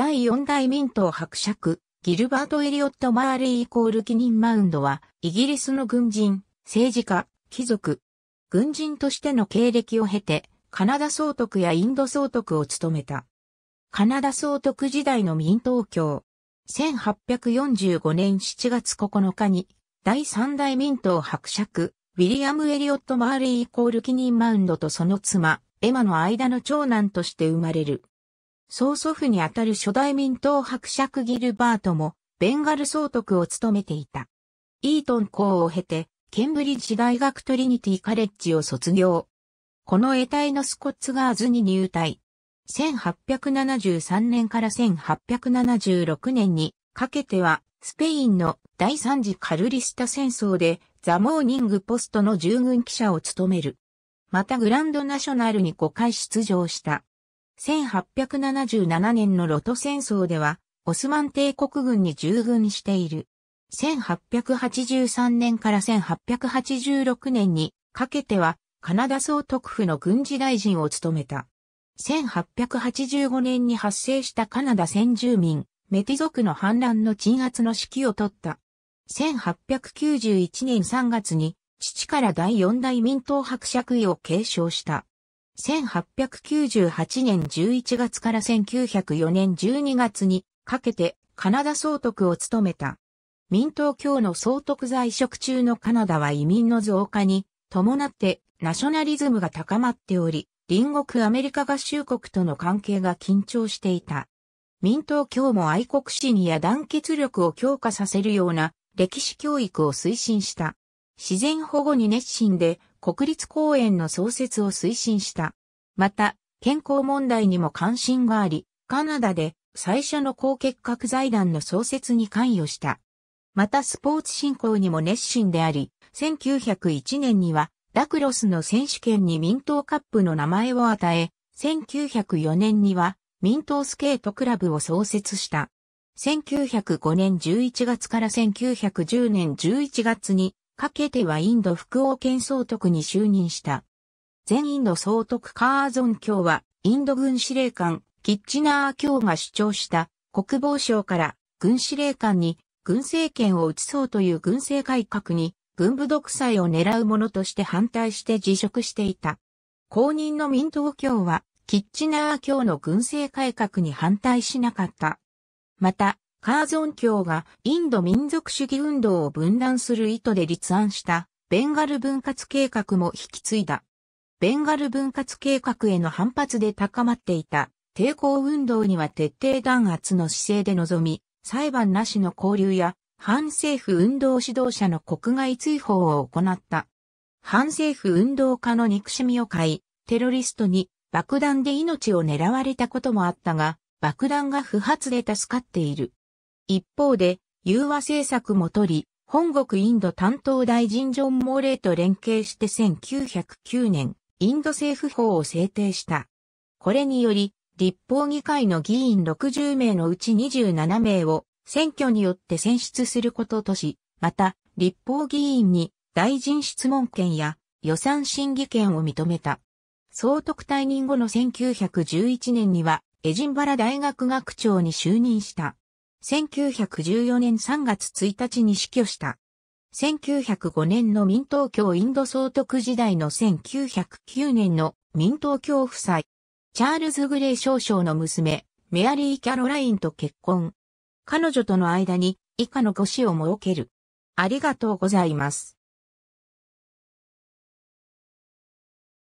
第4代ミントを伯爵、ギルバート・エリオット・マーリーイコール記ン・マウンドは、イギリスの軍人、政治家、貴族、軍人としての経歴を経て、カナダ総督やインド総督を務めた。カナダ総督時代の民党卿。1845年7月9日に、第3代民党伯爵、ウィリアム・エリオット・マーリーイコール記ン・マウンドとその妻、エマの間の長男として生まれる。曹祖父にあたる初代民党伯爵ギルバートも、ベンガル総督を務めていた。イートン校を経て、ケンブリッジ大学トリニティカレッジを卒業。この得体のスコッツガーズに入隊。1873年から1876年にかけては、スペインの第三次カルリスタ戦争でザ・モーニング・ポストの従軍記者を務める。またグランドナショナルに5回出場した。1877年のロト戦争では、オスマン帝国軍に従軍している。1883年から1886年にかけては、カナダ総督府の軍事大臣を務めた。1885年に発生したカナダ先住民、メティ族の反乱の鎮圧の指揮を取った。1891年3月に、父から第四代民党伯爵位を継承した。1898年11月から1904年12月にかけてカナダ総督を務めた。民党教の総督在職中のカナダは移民の増加に伴ってナショナリズムが高まっており、隣国アメリカ合衆国との関係が緊張していた。民党教も愛国心や団結力を強化させるような歴史教育を推進した。自然保護に熱心で国立公園の創設を推進した。また、健康問題にも関心があり、カナダで最初の高結核財団の創設に関与した。またスポーツ振興にも熱心であり、1901年にはラクロスの選手権に民党カップの名前を与え、1904年には民党スケートクラブを創設した。1905年11月から1910年11月にかけてはインド副王権総督に就任した。全インド総督カーゾン教は、インド軍司令官、キッチナー教が主張した国防省から軍司令官に軍政権を移そうという軍政改革に軍部独裁を狙うものとして反対して辞職していた。公認の民党教は、キッチナー教の軍政改革に反対しなかった。また、カーゾン教がインド民族主義運動を分断する意図で立案したベンガル分割計画も引き継いだ。ベンガル分割計画への反発で高まっていた抵抗運動には徹底弾圧の姿勢で臨み、裁判なしの交流や反政府運動指導者の国外追放を行った。反政府運動家の憎しみを買い、テロリストに爆弾で命を狙われたこともあったが、爆弾が不発で助かっている。一方で、融和政策も取り、本国インド担当大臣ジョン・モーレーと連携して1909年、インド政府法を制定した。これにより、立法議会の議員60名のうち27名を選挙によって選出することとし、また、立法議員に大臣質問権や予算審議権を認めた。総督退任後の1911年には、エジンバラ大学学長に就任した。1914年3月1日に死去した。1905年の民東京インド総督時代の1909年の民東京夫妻。チャールズ・グレイ少将の娘、メアリー・キャロラインと結婚。彼女との間に以下の腰を設ける。ありがとうございます。